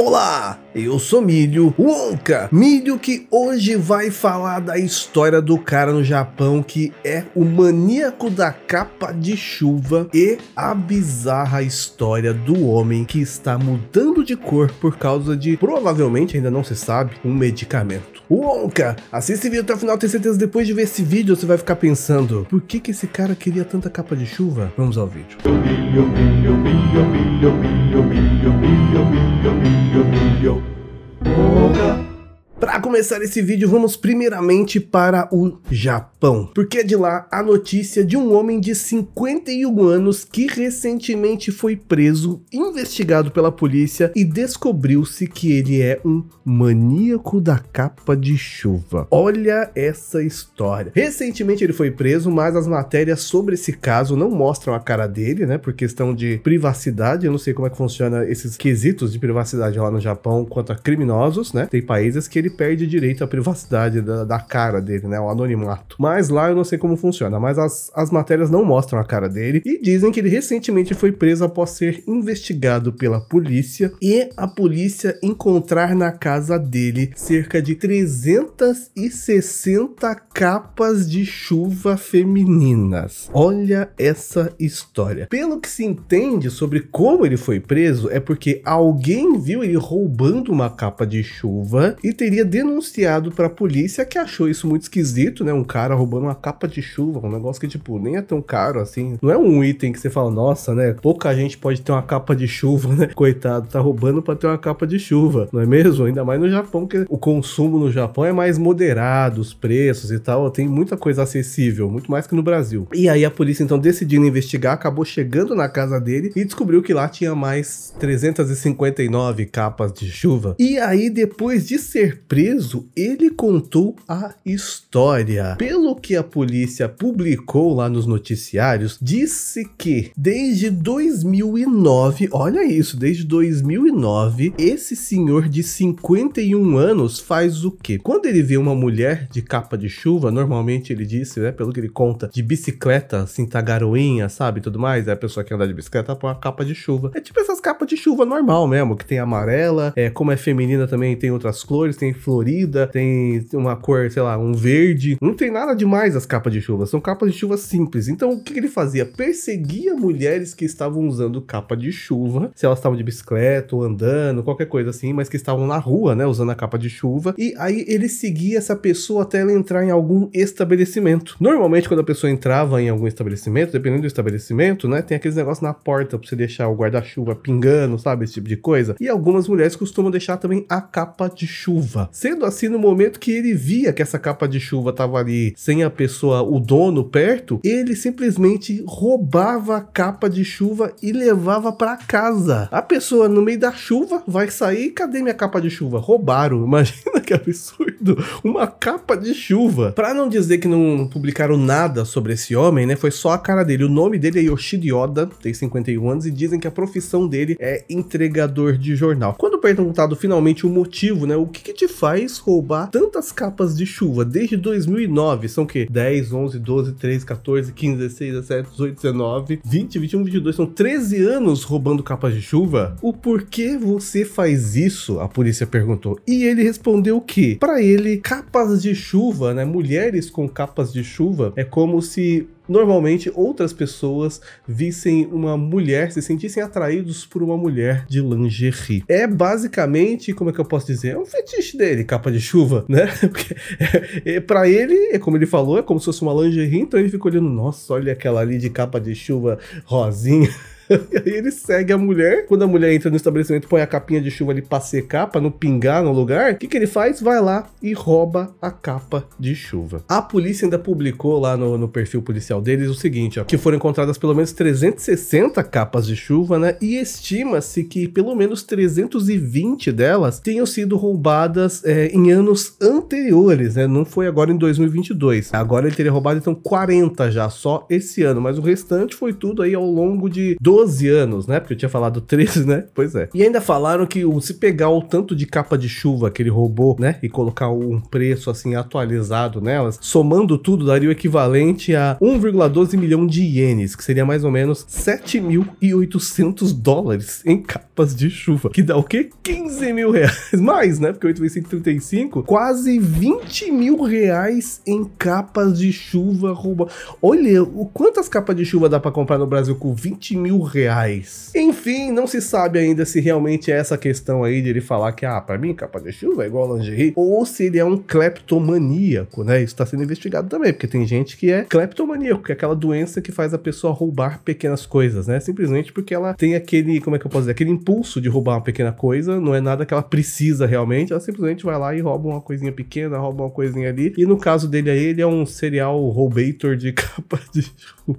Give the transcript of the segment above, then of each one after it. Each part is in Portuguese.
Olá, eu sou Milho Wonka, Milho que hoje vai falar da história do cara no Japão que é o maníaco da capa de chuva e a bizarra história do homem que está mudando de cor por causa de, provavelmente ainda não se sabe, um medicamento. Wonka, assiste esse vídeo até o final, tenho certeza depois de ver esse vídeo você vai ficar pensando, por que que esse cara queria tanta capa de chuva? Vamos ao vídeo milho, milho, milho, milho, milho, milho, milho, milho, milho, milho. Para começar esse vídeo, vamos primeiramente para o Japão. Japão, porque é de lá a notícia de um homem de 51 anos que recentemente foi preso, investigado pela polícia e descobriu-se que ele é um maníaco da capa de chuva. Olha essa história. Recentemente ele foi preso, mas as matérias sobre esse caso não mostram a cara dele, né, por questão de privacidade. Eu não sei como é que funciona esses quesitos de privacidade lá no Japão quanto a criminosos, né? Tem países que ele perde direito à privacidade da, da cara dele, né, o anonimato. Mas mas lá eu não sei como funciona, mas as, as matérias não mostram a cara dele e dizem que ele recentemente foi preso após ser investigado pela polícia e a polícia encontrar na casa dele cerca de 360 capas de chuva femininas. Olha essa história. Pelo que se entende sobre como ele foi preso, é porque alguém viu ele roubando uma capa de chuva e teria denunciado para a polícia que achou isso muito esquisito, né? Um cara roubando uma capa de chuva, um negócio que, tipo, nem é tão caro assim. Não é um item que você fala, nossa, né? Pouca gente pode ter uma capa de chuva, né? Coitado, tá roubando pra ter uma capa de chuva, não é mesmo? Ainda mais no Japão, que o consumo no Japão é mais moderado, os preços e tal, tem muita coisa acessível, muito mais que no Brasil. E aí a polícia, então, decidindo investigar, acabou chegando na casa dele e descobriu que lá tinha mais 359 capas de chuva. E aí, depois de ser preso, ele contou a história. Pelo pelo que a polícia publicou lá nos noticiários, disse que desde 2009, olha isso, desde 2009, esse senhor de 51 anos faz o quê? Quando ele vê uma mulher de capa de chuva, normalmente ele disse, né, pelo que ele conta, de bicicleta, assim, tá garoinha, sabe, tudo mais, é a pessoa que anda de bicicleta com a capa de chuva. É tipo essas capas de chuva normal mesmo, que tem amarela, é, como é feminina também tem outras cores, tem florida, tem uma cor, sei lá, um verde, não tem nada demais as capas de chuva, são capas de chuva simples. Então o que ele fazia? Perseguia mulheres que estavam usando capa de chuva, se elas estavam de bicicleta ou andando, qualquer coisa assim, mas que estavam na rua, né, usando a capa de chuva. E aí ele seguia essa pessoa até ela entrar em algum estabelecimento. Normalmente quando a pessoa entrava em algum estabelecimento, dependendo do estabelecimento, né, tem aqueles negócios na porta para você deixar o guarda-chuva pingando, sabe, esse tipo de coisa. E algumas mulheres costumam deixar também a capa de chuva. Sendo assim, no momento que ele via que essa capa de chuva estava ali sem a pessoa, o dono perto, ele simplesmente roubava a capa de chuva e levava para casa. A pessoa no meio da chuva vai sair, cadê minha capa de chuva? Roubaram, imagina que absurdo doido, uma capa de chuva. Para não dizer que não publicaram nada sobre esse homem, né, foi só a cara dele. O nome dele é Yoshida Yoda, tem 51 anos, e dizem que a profissão dele é entregador de jornal. Quando perguntado finalmente o motivo, né, o que, que te faz roubar tantas capas de chuva desde 2009? São o quê? 10, 11, 12, 13, 14, 15, 16, 17, 18, 19, 20, 21, 22, são 13 anos roubando capas de chuva? O porquê você faz isso? A polícia perguntou. E ele respondeu que, para ele capas de chuva, né? Mulheres com capas de chuva. É como se normalmente outras pessoas vissem uma mulher, se sentissem atraídos por uma mulher de lingerie. É basicamente, como é que eu posso dizer? É um fetiche dele, capa de chuva, né? Porque é, é, pra ele, é como ele falou, é como se fosse uma lingerie, então ele fica olhando, nossa, olha aquela ali de capa de chuva rosinha. e aí ele segue a mulher. Quando a mulher entra no estabelecimento, põe a capinha de chuva ali pra secar, pra não pingar no lugar. O que, que ele faz? Vai lá e rouba a capa de chuva. A polícia ainda publicou lá no, no perfil policial deles o seguinte, ó, que foram encontradas pelo menos 360 capas de chuva, né? E estima-se que pelo menos 320 delas tenham sido roubadas é, em anos anteriores, né? Não foi agora em 2022. Agora ele teria roubado então 40 já só esse ano, mas o restante foi tudo aí ao longo de 12 12 anos, né? Porque eu tinha falado 13, né? Pois é. E ainda falaram que se pegar o tanto de capa de chuva que ele roubou, né? E colocar um preço assim atualizado nelas, somando tudo, daria o equivalente a 1,12 milhão de ienes, que seria mais ou menos 7.800 dólares em capas de chuva. Que dá o quê? 15 mil reais. Mais, né? Porque 8 vezes 135, quase 20 mil reais em capas de chuva roubou. Olha, o quantas capas de chuva dá para comprar no Brasil com 20 mil reais. Enfim, não se sabe ainda se realmente é essa questão aí de ele falar que, ah, pra mim, capa de chuva é igual lingerie, ou se ele é um cleptomaníaco, né? Isso tá sendo investigado também, porque tem gente que é cleptomaníaco, que é aquela doença que faz a pessoa roubar pequenas coisas, né? Simplesmente porque ela tem aquele, como é que eu posso dizer, aquele impulso de roubar uma pequena coisa, não é nada que ela precisa realmente, ela simplesmente vai lá e rouba uma coisinha pequena, rouba uma coisinha ali. E no caso dele aí, ele é um serial roubator de capa de chuva.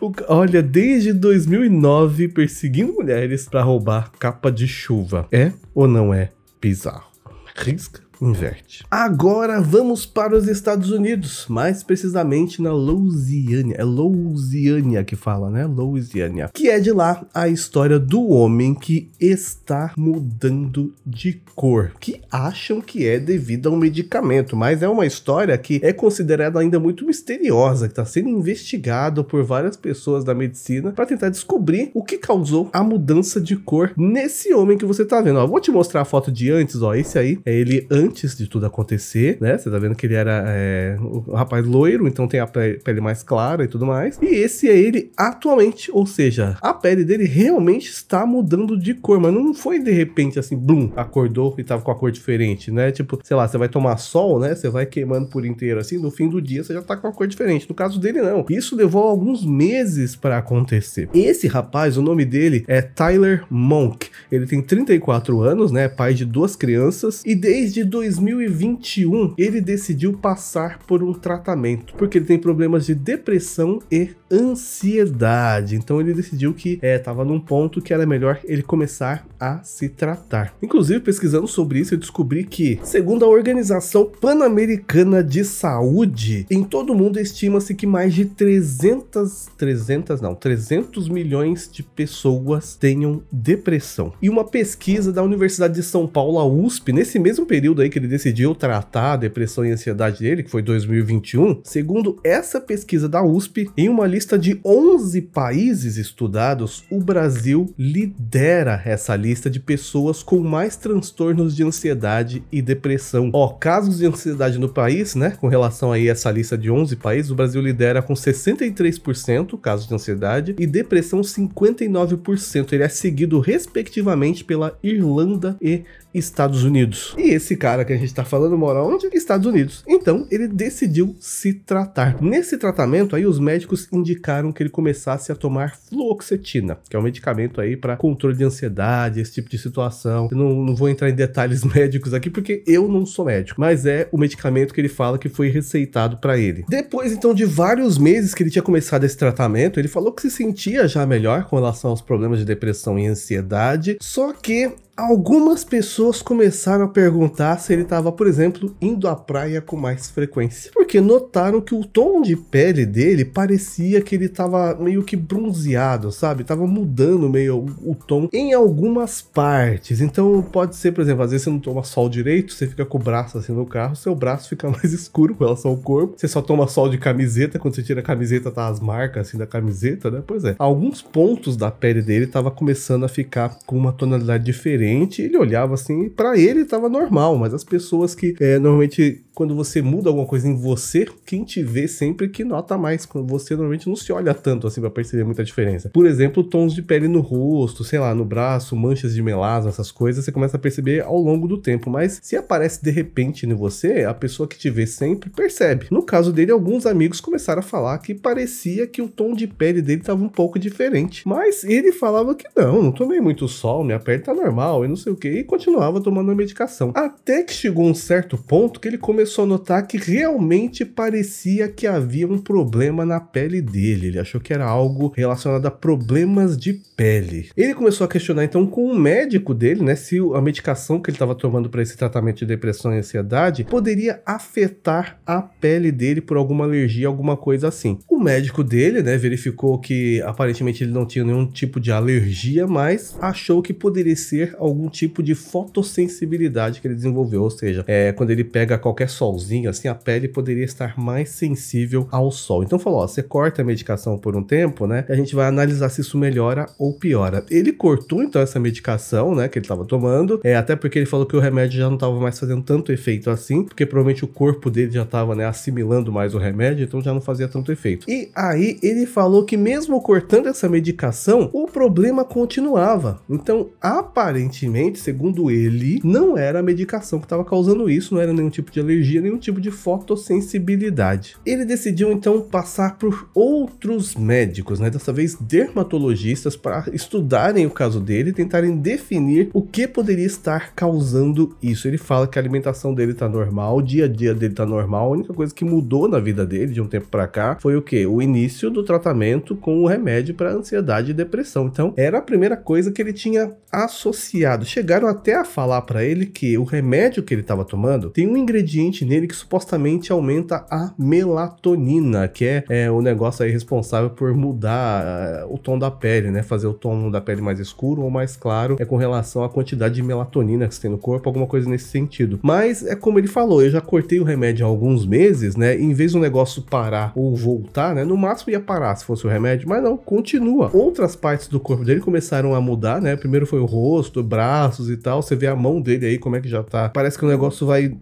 O, olha, desde 2009 2009 perseguindo mulheres para roubar capa de chuva. É ou não é bizarro? Risca inverte. Agora vamos para os Estados Unidos, mais precisamente na Louisiana. É Louisiana que fala, né? Louisiana. Que é de lá a história do homem que está mudando de cor, que acham que é devido a um medicamento, mas é uma história que é considerada ainda muito misteriosa, que está sendo investigado por várias pessoas da medicina para tentar descobrir o que causou a mudança de cor nesse homem que você está vendo. Ó, vou te mostrar a foto de antes, ó. Esse aí é ele antes antes de tudo acontecer, né? Você tá vendo que ele era é, um rapaz loiro, então tem a pele mais clara e tudo mais. E esse é ele atualmente, ou seja, a pele dele realmente está mudando de cor, mas não foi de repente assim, blum, acordou e tava com a cor diferente, né? Tipo, sei lá, você vai tomar sol, né? Você vai queimando por inteiro assim, no fim do dia você já tá com a cor diferente. No caso dele, não. Isso levou alguns meses para acontecer. Esse rapaz, o nome dele é Tyler Monk. Ele tem 34 anos, né? Pai de duas crianças e desde 2021, ele decidiu passar por um tratamento, porque ele tem problemas de depressão e ansiedade. Então ele decidiu que estava é, num ponto que era melhor ele começar a se tratar. Inclusive, pesquisando sobre isso, eu descobri que, segundo a Organização Pan-Americana de Saúde, em todo o mundo estima-se que mais de 300, 300 não, 300 milhões de pessoas tenham depressão. E uma pesquisa da Universidade de São Paulo, a USP, nesse mesmo período aí que ele decidiu tratar a depressão e ansiedade dele, que foi 2021, segundo essa pesquisa da USP, em uma lista lista de 11 países estudados, o Brasil lidera essa lista de pessoas com mais transtornos de ansiedade e depressão. Ó, casos de ansiedade no país, né? Com relação aí a essa lista de 11 países, o Brasil lidera com 63% casos de ansiedade e depressão 59%. Ele é seguido respectivamente pela Irlanda e Estados Unidos. E esse cara que a gente está falando mora onde? Estados Unidos. Então ele decidiu se tratar. Nesse tratamento aí os médicos indicaram que ele começasse a tomar fluoxetina, que é um medicamento aí para controle de ansiedade, esse tipo de situação. Eu não, não vou entrar em detalhes médicos aqui porque eu não sou médico, mas é o medicamento que ele fala que foi receitado para ele. Depois então de vários meses que ele tinha começado esse tratamento, ele falou que se sentia já melhor com relação aos problemas de depressão e ansiedade, só que Algumas pessoas começaram a perguntar se ele estava, por exemplo, indo à praia com mais frequência, porque notaram que o tom de pele dele parecia que ele estava meio que bronzeado, sabe? Tava mudando meio o, o tom em algumas partes. Então pode ser, por exemplo, às vezes você não toma sol direito, você fica com o braço assim no carro, seu braço fica mais escuro com relação ao corpo. Você só toma sol de camiseta, quando você tira a camiseta tá as marcas assim da camiseta, né? Pois é. Alguns pontos da pele dele tava começando a ficar com uma tonalidade diferente ele olhava assim, para ele estava normal, mas as pessoas que é, normalmente quando você muda alguma coisa em você, quem te vê sempre que nota mais. Você normalmente não se olha tanto assim para perceber muita diferença. Por exemplo, tons de pele no rosto, sei lá, no braço, manchas de melasma, essas coisas, você começa a perceber ao longo do tempo. Mas se aparece de repente em você, a pessoa que te vê sempre percebe. No caso dele, alguns amigos começaram a falar que parecia que o tom de pele dele estava um pouco diferente. Mas ele falava que não, não tomei muito sol, minha pele tá normal e não sei o que, e continuava tomando a medicação. Até que chegou um certo ponto que ele começou começou a notar que realmente parecia que havia um problema na pele dele. Ele achou que era algo relacionado a problemas de pele. Ele começou a questionar então com o médico dele, né, se a medicação que ele estava tomando para esse tratamento de depressão e ansiedade poderia afetar a pele dele por alguma alergia, alguma coisa assim. O médico dele, né, verificou que aparentemente ele não tinha nenhum tipo de alergia, mas achou que poderia ser algum tipo de fotossensibilidade que ele desenvolveu, ou seja, é, quando ele pega qualquer solzinho, assim, a pele poderia estar mais sensível ao sol. Então falou, ó, você corta a medicação por um tempo, né? E a gente vai analisar se isso melhora ou piora. Ele cortou então essa medicação, né, que ele estava tomando, é até porque ele falou que o remédio já não estava mais fazendo tanto efeito assim, porque provavelmente o corpo dele já estava, né, assimilando mais o remédio, então já não fazia tanto efeito. E aí ele falou que mesmo cortando essa medicação, o problema continuava. Então, aparentemente, segundo ele, não era a medicação que estava causando isso, não era nenhum tipo de alergia nenhum tipo de fotossensibilidade. Ele decidiu então passar por outros médicos, né, dessa vez dermatologistas, para estudarem o caso dele e tentarem definir o que poderia estar causando isso. Ele fala que a alimentação dele está normal, o dia a dia dele está normal, a única coisa que mudou na vida dele de um tempo para cá foi o que? O início do tratamento com o remédio para ansiedade e depressão. Então, era a primeira coisa que ele tinha associado. Chegaram até a falar para ele que o remédio que ele estava tomando tem um ingrediente nele que supostamente aumenta a melatonina, que é, é o negócio aí responsável por mudar uh, o tom da pele, né? Fazer o tom da pele mais escuro ou mais claro, é com relação à quantidade de melatonina que você tem no corpo, alguma coisa nesse sentido. Mas é como ele falou, eu já cortei o remédio há alguns meses, né? em vez do negócio parar ou voltar, né? No máximo ia parar se fosse o remédio, mas não, continua. Outras partes do corpo dele começaram a mudar, né? Primeiro foi o rosto, braços e tal. Você vê a mão dele aí, como é que já tá. Parece que o negócio vai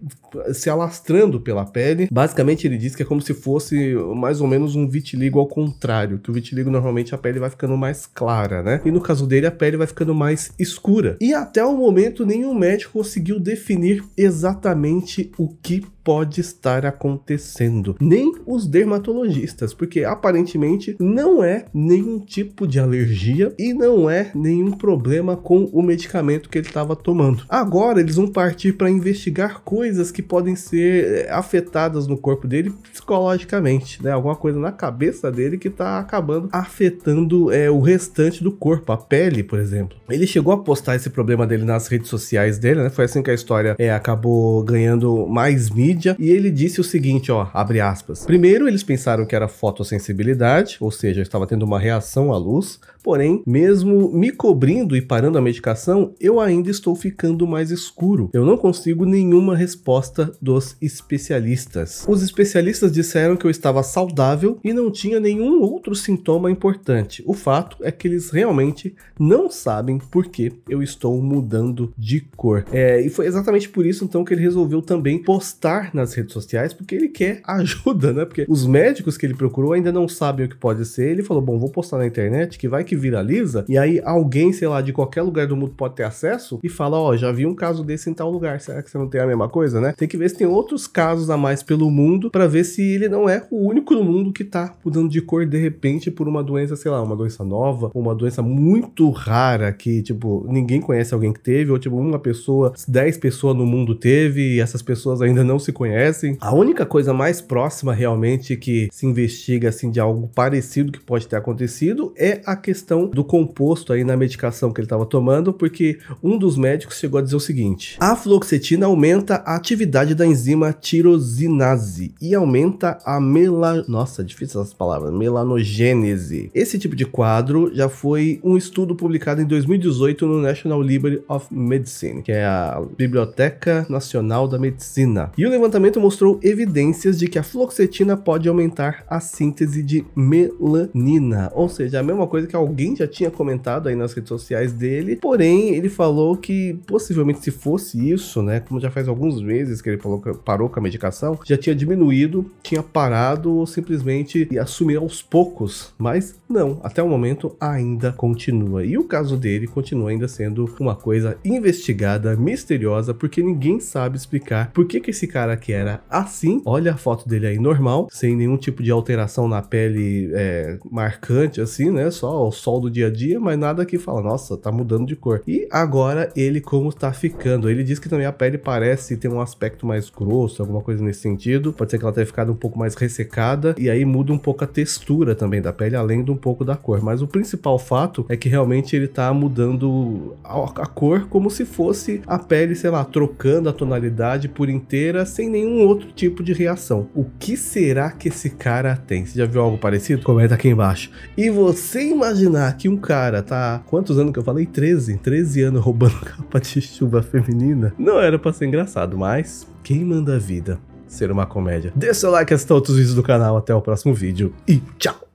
se alavancar alastrando pela pele. Basicamente, ele diz que é como se fosse mais ou menos um vitiligo ao contrário, que o vitiligo normalmente a pele vai ficando mais clara, né? E no caso dele, a pele vai ficando mais escura. E até o momento, nenhum médico conseguiu definir exatamente o que pode estar acontecendo, nem os dermatologistas, porque aparentemente não é nenhum tipo de alergia e não é nenhum problema com o medicamento que ele estava tomando. Agora eles vão partir para investigar coisas que podem ser eh, afetadas no corpo dele psicologicamente, né? Alguma coisa na cabeça dele que está acabando afetando é, o restante do corpo, a pele, por exemplo. Ele chegou a postar esse problema dele nas redes sociais dele, né? Foi assim que a história é, acabou ganhando mais mídia mídia e ele disse o seguinte, ó, abre aspas. Primeiro, eles pensaram que era fotossensibilidade, ou seja, estava tendo uma reação à luz, porém, mesmo me cobrindo e parando a medicação, eu ainda estou ficando mais escuro. Eu não consigo nenhuma resposta dos especialistas. Os especialistas disseram que eu estava saudável e não tinha nenhum outro sintoma importante. O fato é que eles realmente não sabem por que eu estou mudando de cor. É, e foi exatamente por isso então que ele resolveu também postar nas redes sociais porque ele quer ajuda, né? Porque os médicos que ele procurou ainda não sabem o que pode ser. Ele falou: bom, vou postar na internet que vai que viraliza, e aí alguém, sei lá, de qualquer lugar do mundo pode ter acesso e fala: ó, oh, já vi um caso desse em tal lugar. Será que você não tem a mesma coisa, né? Tem que ver se tem outros casos a mais pelo mundo para ver se ele não é o único no mundo que tá mudando de cor de repente por uma doença, sei lá, uma doença nova, uma doença muito rara que, tipo, ninguém conhece alguém que teve, ou tipo, uma pessoa, 10 pessoas no mundo teve, e essas pessoas ainda não se conhecem. A única coisa mais próxima realmente que se investiga assim de algo parecido que pode ter acontecido é a questão do composto aí na medicação que ele estava tomando, porque um dos médicos chegou a dizer o seguinte: a fluoxetina aumenta a atividade da enzima tirosinase e aumenta a mela, nossa, é difícil essas palavras, melanogênese. Esse tipo de quadro já foi um estudo publicado em 2018 no National Library of Medicine, que é a Biblioteca Nacional da Medicina. E o levantamento mostrou evidências de que a fluoxetina pode aumentar a síntese de melanina, ou seja, a mesma coisa que alguém já tinha comentado aí nas redes sociais dele, porém ele falou que possivelmente se fosse isso, né, como já faz alguns meses que ele falou que parou com a medicação, já tinha diminuído, tinha parado ou simplesmente ia assumir aos poucos, mas não, até o momento ainda continua. E o caso dele continua ainda sendo uma coisa investigada, misteriosa, porque ninguém sabe explicar por que que esse cara cara que era assim. Olha a foto dele aí normal, sem nenhum tipo de alteração na pele é, marcante, assim, né? Só o sol do dia a dia, mas nada que fala, nossa, tá mudando de cor. E agora ele como tá ficando. Ele diz que também a pele parece ter um aspecto mais grosso, alguma coisa nesse sentido. Pode ser que ela tenha ficado um pouco mais ressecada e aí muda um pouco a textura também da pele, além de um pouco da cor. Mas o principal fato é que realmente ele tá mudando a, a cor como se fosse a pele, sei lá, trocando a tonalidade por inteira sem sem nenhum outro tipo de reação. O que será que esse cara tem? Você já viu algo parecido? Comenta aqui embaixo. E você imaginar que um cara tá. Quantos anos que eu falei? 13. 13 anos roubando capa de chuva feminina. Não era pra ser engraçado, mas. Quem manda a vida ser uma comédia? Deixa seu like e assista outros vídeos do canal. Até o próximo vídeo e tchau!